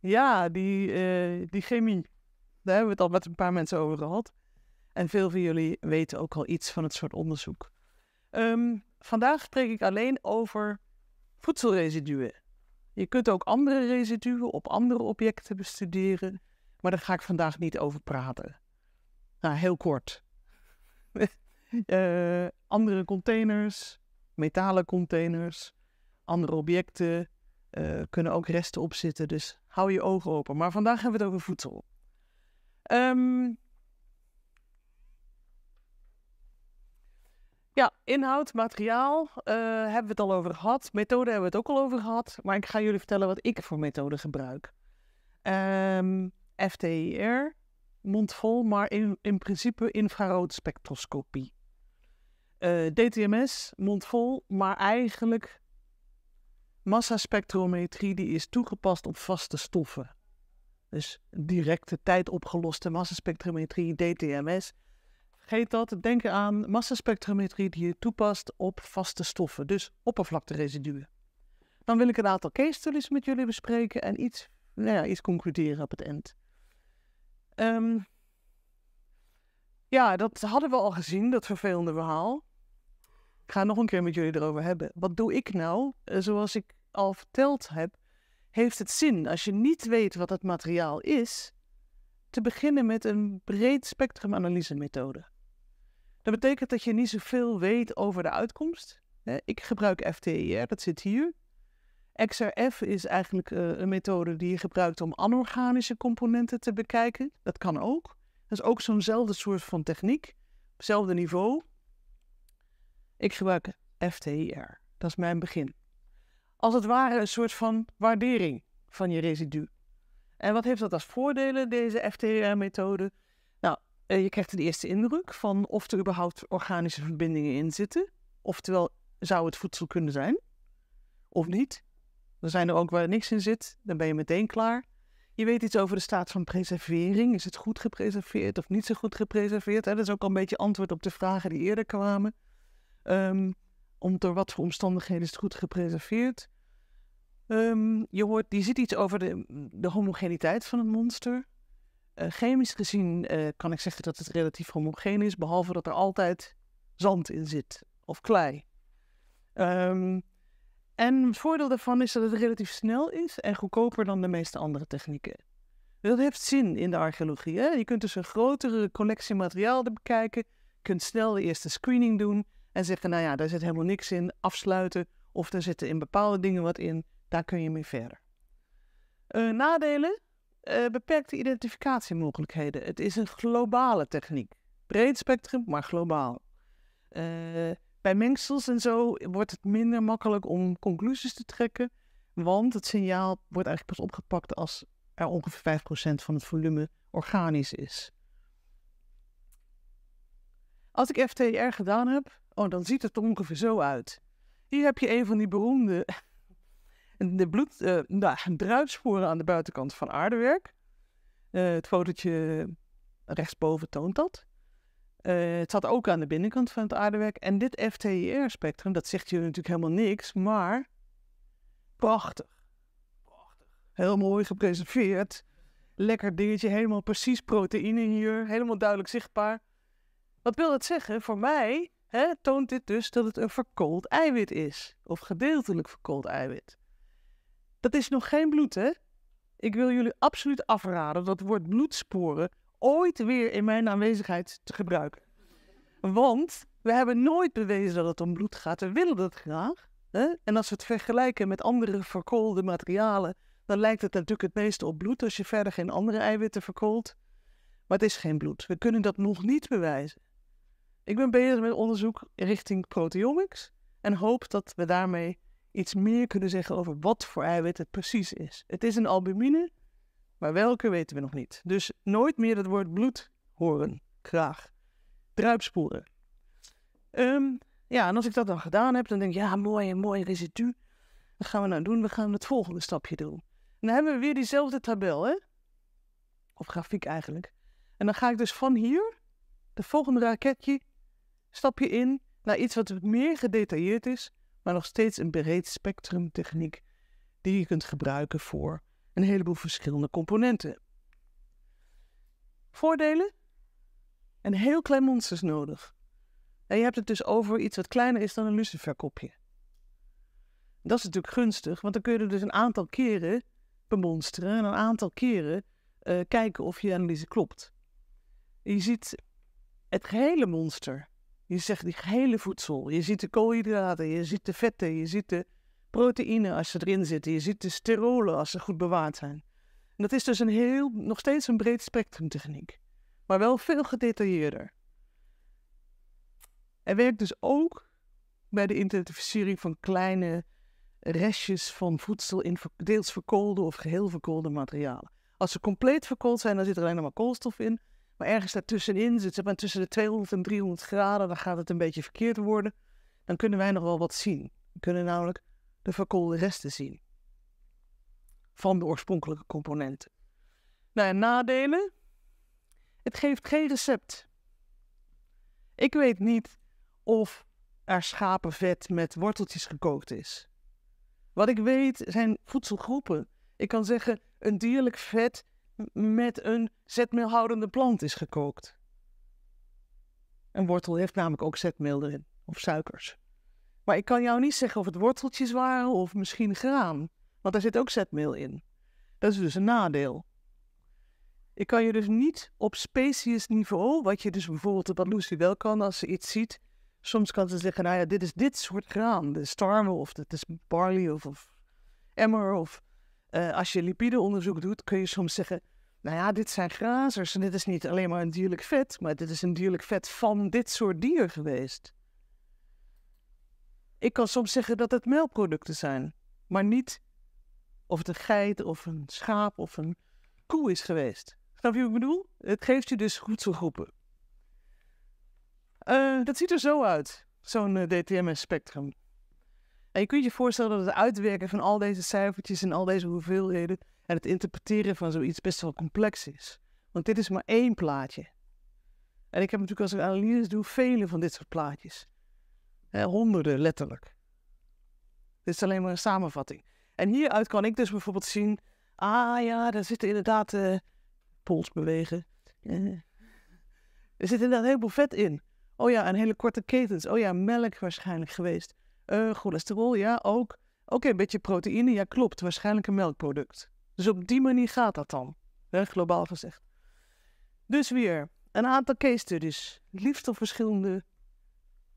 Ja, die, eh, die chemie. Daar hebben we het al met een paar mensen over gehad. En veel van jullie weten ook al iets van het soort onderzoek. Ehm, vandaag spreek ik alleen over voedselresiduen. Je kunt ook andere residuen op andere objecten bestuderen, maar daar ga ik vandaag niet over praten. Nou, heel kort. Eh, andere containers, metalen containers, andere objecten, uh, kunnen ook resten opzitten. Dus hou je ogen open. Maar vandaag hebben we het over voedsel. Ehm, ja, inhoud, materiaal eh, hebben we het al over gehad. Methode hebben we het ook al over gehad. Maar ik ga jullie vertellen wat ik voor methode gebruik. Um, ehm, FTIR, e mondvol, maar in, in principe infraroodspectroscopie. Uh, eh, DTMS, mondvol, maar eigenlijk Massaspectrometrie die is toegepast op vaste stoffen. Dus directe tijd opgeloste massaspectrometrie, DTMS. Geet dat, denk aan massaspectrometrie die je toepast op vaste stoffen, dus oppervlakte residuen. Dan wil ik een aantal case studies met jullie bespreken en iets, nou ja, iets concluderen op het eind. Ehm, ja, dat hadden we al gezien, dat vervelende verhaal. Ik ga nog een keer met jullie erover hebben. Wat doe ik nou? Eh, zoals ik al verteld heb, heeft het zin als je niet weet wat het materiaal is, te beginnen met een breed spectrum analyse methode. Dat betekent dat je niet zoveel weet over de uitkomst. Ik gebruik FTIR, dat zit hier. XRF is eigenlijk eh, een methode die je gebruikt om anorganische componenten te bekijken. Dat kan ook. Dat is ook zo'nzelfde soort van techniek, op hetzelfde niveau. Ik gebruik FTIR. Dat is mijn begin. Als het ware een soort van waardering van je residu. En wat heeft dat als voordelen, deze FTIR-methode? Nou, eh, je krijgt een eerste indruk van of er überhaupt organische verbindingen in zitten. Oftewel, zou het voedsel kunnen zijn of niet? Er zijn er ook waar niks in zit, dan ben je meteen klaar. Je weet iets over de staat van preservering. Is het goed gepreserveerd of niet zo goed gepreserveerd? Dat is ook al een beetje antwoord op de vragen die eerder kwamen. Ehm, om door wat voor omstandigheden is het goed gepreserveerd. Ehm, je, hoort, je ziet iets over de, de homogeniteit van het monster. Eh, chemisch gezien eh, kan ik zeggen dat het relatief homogeen is, behalve dat er altijd zand in zit of klei. Ehm, en het voordeel daarvan is dat het relatief snel is en goedkoper dan de meeste andere technieken. Dat heeft zin in de archeologie. Hè? Je kunt dus een grotere collectie materiaal bekijken, je kunt snel de eerste screening doen en zeggen, nou ja, daar zit helemaal niks in, afsluiten. Of er zitten in bepaalde dingen wat in, daar kun je mee verder. Uh, nadelen, eh, beperkte identificatiemogelijkheden. Het is een globale techniek. Breed spectrum, maar globaal. Eh, bij mengsels en zo wordt het minder makkelijk om conclusies te trekken. Want het signaal wordt eigenlijk pas opgepakt als er ongeveer 5% van het volume organisch is. Als ik FTR gedaan heb, Oh, dan ziet het er ongeveer zo uit. Hier heb je een van die beroemde de bloed, uh, nou, druipsporen aan de buitenkant van aardewerk. Eh, het fotootje rechtsboven toont dat. Eh, het zat ook aan de binnenkant van het aardewerk. En dit FTIR-spectrum, dat zegt je natuurlijk helemaal niks, maar prachtig. prachtig. Heel mooi gepreserveerd, Lekker dingetje, helemaal precies proteïne hier, helemaal duidelijk zichtbaar. Wat wil dat zeggen? Voor mij hè, toont dit dus dat het een verkoold eiwit is, of gedeeltelijk verkoold eiwit. Dat is nog geen bloed, hè? Ik wil jullie absoluut afraden dat woord bloedsporen ooit weer in mijn aanwezigheid te gebruiken. Want we hebben nooit bewezen dat het om bloed gaat. We willen dat graag. Hè? En als we het vergelijken met andere verkoolde materialen, dan lijkt het natuurlijk het meeste op bloed als je verder geen andere eiwitten verkoolt. Maar het is geen bloed. We kunnen dat nog niet bewijzen. Ik ben bezig met onderzoek richting proteomics en hoop dat we daarmee iets meer kunnen zeggen over wat voor eiwit het precies is. Het is een albumine, maar welke weten we nog niet. Dus nooit meer dat woord bloed horen, graag. Druipsporen. Ehm, ja, en als ik dat dan gedaan heb, dan denk ik, ja, mooi, mooi residu. Wat gaan we nou doen? We gaan het volgende stapje doen. En dan hebben we weer diezelfde tabel, hè? Of grafiek eigenlijk. En dan ga ik dus van hier, de volgende raketje, stap je in naar iets wat meer gedetailleerd is, maar nog steeds een breed spectrum techniek die je kunt gebruiken voor een heleboel verschillende componenten. Voordelen? Een heel klein monster is nodig. En je hebt het dus over iets wat kleiner is dan een luciferkopje. Dat is natuurlijk gunstig, want dan kun je er dus een aantal keren bemonsteren en een aantal keren eh, kijken of je analyse klopt. je ziet het gehele monster je zegt die gehele voedsel. Je ziet de koolhydraten, je ziet de vetten, je ziet de proteïne als ze erin zitten. Je ziet de sterolen als ze goed bewaard zijn. dat is dus een heel, nog steeds een breed spectrumtechniek. Maar wel veel gedetailleerder. Er werkt dus ook bij de identificering van kleine restjes van voedsel in deels verkoolde of geheel verkoolde materialen. Als ze compleet verkoold zijn, dan zit er alleen nog maar koolstof in. Maar ergens daartussenin zit, zeg maar tussen de 200 en 300 graden, dan gaat het een beetje verkeerd worden. Dan kunnen wij nog wel wat zien. We kunnen namelijk de verkoolde resten zien van de oorspronkelijke componenten. Nou, en nadelen? Het geeft geen recept. Ik weet niet of er schapenvet met worteltjes gekookt is. Wat ik weet zijn voedselgroepen. Ik kan zeggen, een dierlijk vet met een zetmeelhoudende plant is gekookt. Een wortel heeft namelijk ook zetmeel erin, of suikers. Maar ik kan jou niet zeggen of het worteltjes waren of misschien graan, want daar zit ook zetmeel in. Dat is dus een nadeel. Ik kan je dus niet op species niveau, wat je dus bijvoorbeeld wat Lucy wel kan als ze iets ziet, soms kan ze zeggen, nou ja, dit is dit soort graan, de starmel of dit is barley of, of emmer of... Eh, als je lipideonderzoek doet, kun je soms zeggen, nou ja, dit zijn grazers en dit is niet alleen maar een dierlijk vet, maar dit is een dierlijk vet van dit soort dier geweest. Ik kan soms zeggen dat het melkproducten zijn, maar niet of het een geit of een schaap of een koe is geweest. Snap je wat ik bedoel? Het geeft je dus voedselgroepen. Eh, dat ziet er zo uit, zo'n eh, DTMS-spectrum. En je kunt je voorstellen dat het uitwerken van al deze cijfertjes en al deze hoeveelheden en het interpreteren van zoiets best wel complex is. Want dit is maar één plaatje. En ik heb natuurlijk als ik analyses doe vele van dit soort plaatjes. honderden letterlijk. Dit is alleen maar een samenvatting. En hieruit kan ik dus bijvoorbeeld zien, ah ja, daar zitten inderdaad eh, pols bewegen. Eh, er zit inderdaad heel veel vet in. Oh ja, en hele korte ketens. Oh ja, melk waarschijnlijk geweest uh, cholesterol, ja, ook. Oké, een beetje proteïne, ja, klopt. Waarschijnlijk een melkproduct. Dus op die manier gaat dat dan, globaal gezegd. Dus weer een aantal case studies. Liefst op verschillende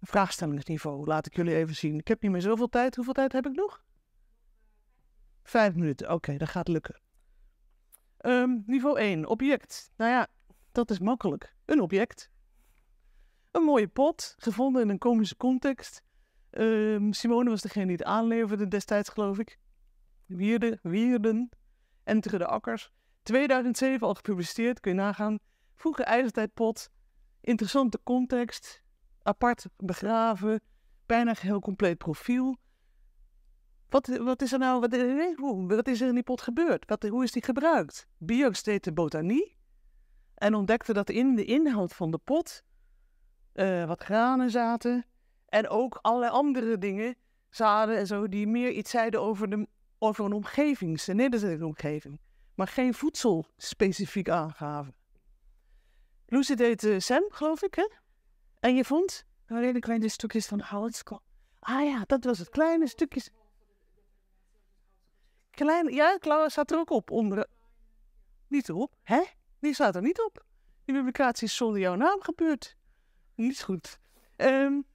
vraagstellingsniveau. Laat ik jullie even zien. Ik heb niet meer zoveel tijd. Hoeveel tijd heb ik nog? Vijf minuten. Oké, dat gaat lukken. Ehm, niveau 1, object. Nou ja, dat is makkelijk. Een object. Een mooie pot, gevonden in een komische context. Ehm, Simone was degene die het aanleverde destijds, geloof ik. Wierden, Wierden, Enteren de Akkers. 2007 al gepubliceerd, kun je nagaan. Vroege ijzertijdpot, interessante context, apart begraven, bijna geheel compleet profiel. Wat, wat is er nou, wat, eh, eh, is er in die pot gebeurd? Wat, hoe is die gebruikt? Biox deed de botanie en ontdekte dat in de inhoud van de pot eh, wat granen zaten, en ook allerlei andere dingen, zaden en zo, die meer iets zeiden over, de, over een omgeving, de nederzetting omgeving. Maar geen voedsel specifiek aangaven. Lucy deed eh, Sam, geloof ik, hè? En je vond? Hele kleine stukjes van houtskool. Ah ja, dat was het. Kleine stukjes. Klein, ja, Klaus staat er ook op. Onder, niet erop. Hè? Die staat er niet op. Die publicatie is zonder jouw naam gebeurd. Niet goed. Um,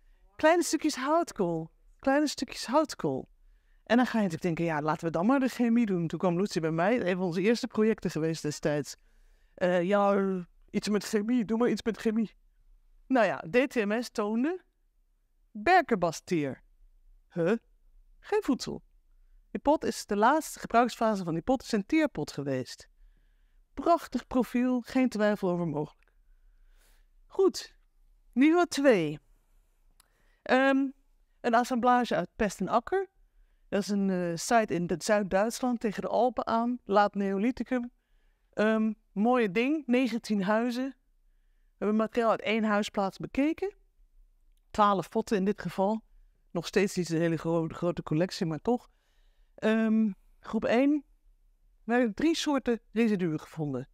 kleine stukjes houtkool. Kleine stukjes houtkool. En dan ga je natuurlijk denken, ja, laten we dan maar de chemie doen. Toen kwam Lucie bij mij, een van onze eerste projecten geweest destijds. Eh, ja, iets met chemie, doe maar iets met chemie. Nou ja, DTMS toonde berkenbastier. Huh? Geen voedsel. Die pot is de laatste gebruiksfase van die pot, is een teerpot geweest. Prachtig profiel, geen twijfel over mogelijk. Goed, niveau 2. Ehm, een assemblage uit Pest en Akker. Dat is een eh, site in Zuid-Duitsland tegen de Alpen aan, laat Neolithicum. Um, mooie ding, 19 huizen. We hebben materiaal uit één huisplaats bekeken. 12 potten in dit geval. Nog steeds niet een hele grote collectie, maar toch. Ehm, groep 1. We hebben drie soorten residuen gevonden.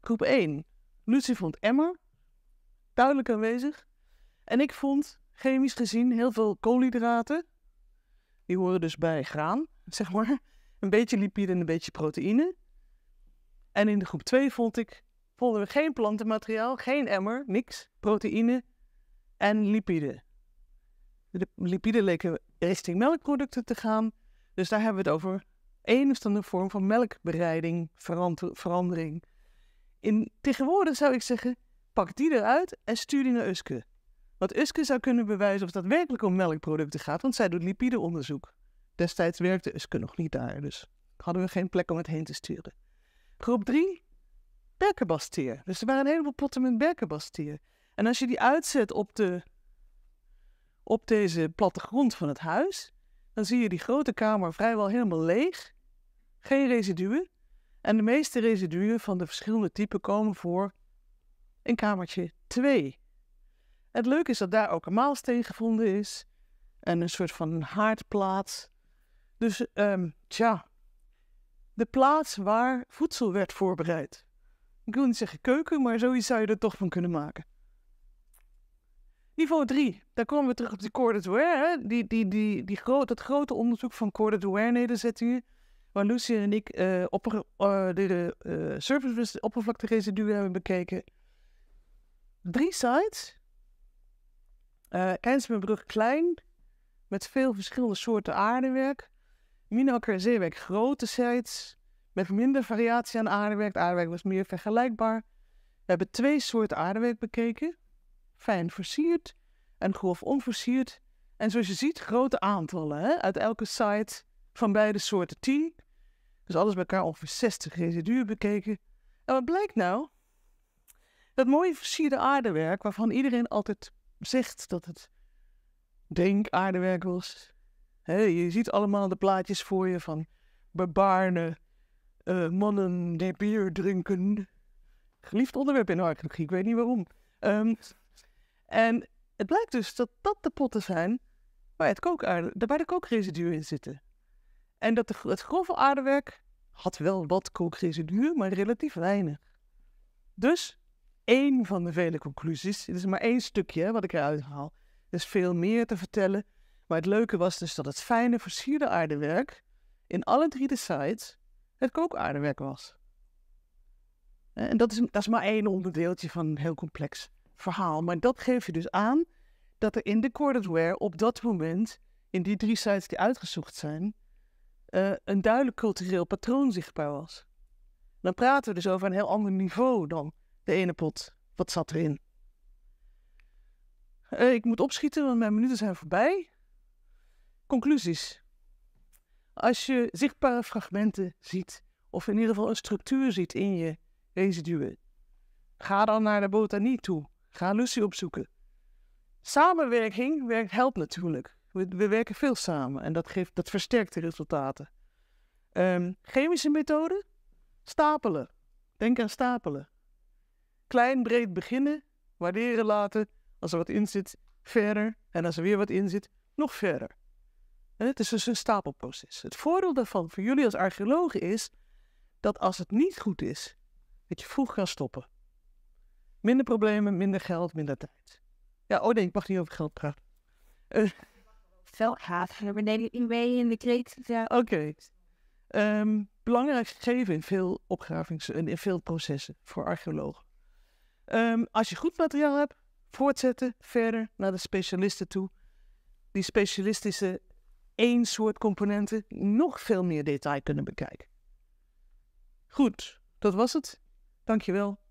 Groep 1. Lucie vond emmer. Duidelijk aanwezig. En ik vond chemisch gezien heel veel koolhydraten. Die horen dus bij graan, zeg maar. Een beetje lipide en een beetje proteïne. En in de groep 2 vond ik, vonden we geen plantenmateriaal, geen emmer, niks. Proteïne en lipide. De lipide leken richting melkproducten te gaan. Dus daar hebben we het over een of vorm van melkbereiding, verandering. In, tegenwoordig zou ik zeggen, pak die eruit en stuur die naar Uske. Wat Uske zou kunnen bewijzen of het werkelijk om melkproducten gaat, want zij doet lipideonderzoek. Destijds werkte Uske nog niet daar, dus hadden we geen plek om het heen te sturen. Groep 3, berkenbastier. Dus er waren een heleboel potten met berkenbastier. En als je die uitzet op, de, op deze plattegrond van het huis, dan zie je die grote kamer vrijwel helemaal leeg. Geen residuen. En de meeste residuen van de verschillende typen komen voor in kamertje 2. Het leuke is dat daar ook een maalsteen gevonden is. En een soort van haardplaats. Dus um, tja, de plaats waar voedsel werd voorbereid. Ik wil niet zeggen keuken, maar zoiets zou je er toch van kunnen maken. Niveau 3, daar komen we terug op die Corps de Die, die, die, die groot, dat grote onderzoek van Corps Ware nederzettingen. Waar Lucie en ik uh, opper, uh, de, uh, eh, oppervlakte residuen hebben bekeken. Drie sites uh, brug klein, met veel verschillende soorten aardewerk. Minakker en zeewerk grote dus sites, met minder variatie aan aardewerk. aardewerk was meer vergelijkbaar. We hebben twee soorten aardewerk bekeken. Fijn versierd en grof onversierd. En zoals je ziet, grote aantallen uit elke site van beide soorten 10. Dus alles bij elkaar ongeveer 60 residuen bekeken. En wat blijkt nou? Dat mooie versierde aardewerk, waarvan iedereen altijd zegt dat het denk was. je ziet allemaal de plaatjes voor je van barbaren, eh, mannen die bier drinken. Geliefd onderwerp in de archeologie, ik weet niet waarom. Ehm, en het blijkt dus dat dat de potten zijn waar, het de kookresidu in zitten. En dat het grove aardewerk had wel wat kookresidu, maar relatief weinig. Dus een van de vele conclusies. Het is maar één stukje wat ik eruit haal. Er is veel meer te vertellen. Maar het leuke was dus dat het fijne versierde aardewerk in alle drie de sites het kookaardewerk was. En dat is, dat is maar één onderdeeltje van een heel complex verhaal. Maar dat geeft je dus aan dat er in de corded ware op dat moment, in die drie sites die uitgezocht zijn, eh, een duidelijk cultureel patroon zichtbaar was. Dan praten we dus over een heel ander niveau dan de ene pot, wat zat erin? Eh, ik moet opschieten, want mijn minuten zijn voorbij. Conclusies. Als je zichtbare fragmenten ziet, of in ieder geval een structuur ziet in je residuen, ga dan naar de botanie toe. Ga Lucie opzoeken. Samenwerking werkt, helpt natuurlijk. We, werken veel samen en dat, geeft, dat versterkt de resultaten. Ehm, chemische methoden? Stapelen. Denk aan stapelen. Klein, breed beginnen, waarderen laten. Als er wat in zit, verder. En als er weer wat in zit, nog verder. En het is dus een stapelproces. Het voordeel daarvan voor jullie als archeologen is dat als het niet goed is, dat je vroeg kan stoppen. Minder problemen, minder geld, minder tijd. Ja, oh nee, ik mag niet over geld praten. Uh, Wel gaat beneden in mee in de kreet. Oké. Ehm, belangrijk gegeven in veel opgravings en in veel processen voor archeologen. Ehm, als je goed materiaal hebt, voortzetten, verder naar de specialisten toe. Die specialistische één soort componenten nog veel meer detail kunnen bekijken. Goed, dat was het. Dankjewel.